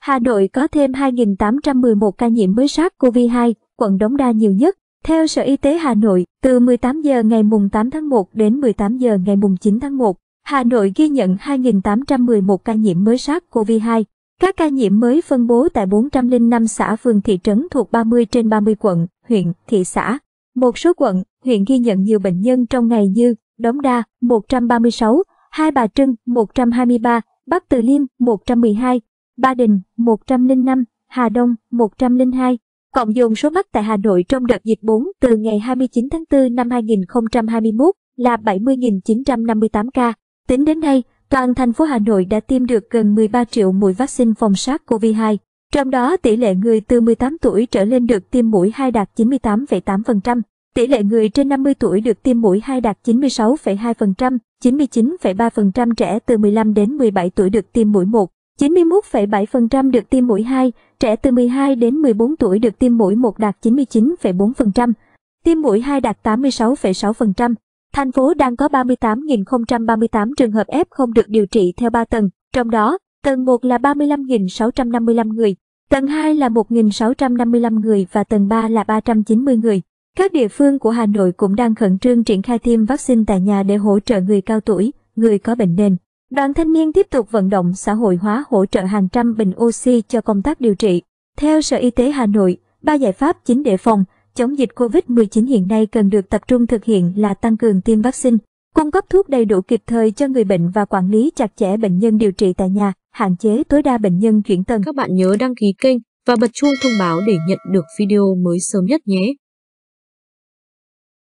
Hà Nội có thêm 2.811 ca nhiễm mới SARS-CoV-2, quận Đống Đa nhiều nhất. Theo Sở Y tế Hà Nội, từ 18 giờ ngày 8 tháng 1 đến 18 giờ ngày 9 tháng 1, Hà Nội ghi nhận 2.811 ca nhiễm mới SARS-CoV-2. Các ca nhiễm mới phân bố tại 405 xã phường thị trấn thuộc 30 trên 30 quận, huyện, thị xã. Một số quận, huyện ghi nhận nhiều bệnh nhân trong ngày như Đống Đa 136, Hai Bà Trưng 123, Bắc Từ Liêm 112, Ba Đình 105, Hà Đông 102. Cộng dồn số mắc tại Hà Nội trong đợt dịch 4 từ ngày 29 tháng 4 năm 2021 là 70.958 ca. Tính đến nay, toàn thành phố Hà Nội đã tiêm được gần 13 triệu mũi vaccine phòng SARS-CoV-2. Trong đó, tỷ lệ người từ 18 tuổi trở lên được tiêm mũi 2 đạt 98,8%, tỷ lệ người trên 50 tuổi được tiêm mũi 2 đạt 96,2%, 99,3% trẻ từ 15 đến 17 tuổi được tiêm mũi 1, 91,7% được tiêm mũi 2, trẻ từ 12 đến 14 tuổi được tiêm mũi 1 đạt 99,4%, tiêm mũi 2 đạt 86,6%. Thành phố đang có 38.038 trường hợp F0 được điều trị theo 3 tầng, trong đó tầng 1 là 35.655 người, tầng 2 là 1.655 người và tầng 3 là 390 người. Các địa phương của Hà Nội cũng đang khẩn trương triển khai tiêm vaccine tại nhà để hỗ trợ người cao tuổi, người có bệnh nền. Đoàn thanh niên tiếp tục vận động xã hội hóa hỗ trợ hàng trăm bình oxy cho công tác điều trị. Theo Sở Y tế Hà Nội, ba giải pháp chính để phòng chống dịch COVID-19 hiện nay cần được tập trung thực hiện là tăng cường tiêm vaccine, cung cấp thuốc đầy đủ kịp thời cho người bệnh và quản lý chặt chẽ bệnh nhân điều trị tại nhà, hạn chế tối đa bệnh nhân chuyển tầng. Các bạn nhớ đăng ký kênh và bật chuông thông báo để nhận được video mới sớm nhất nhé.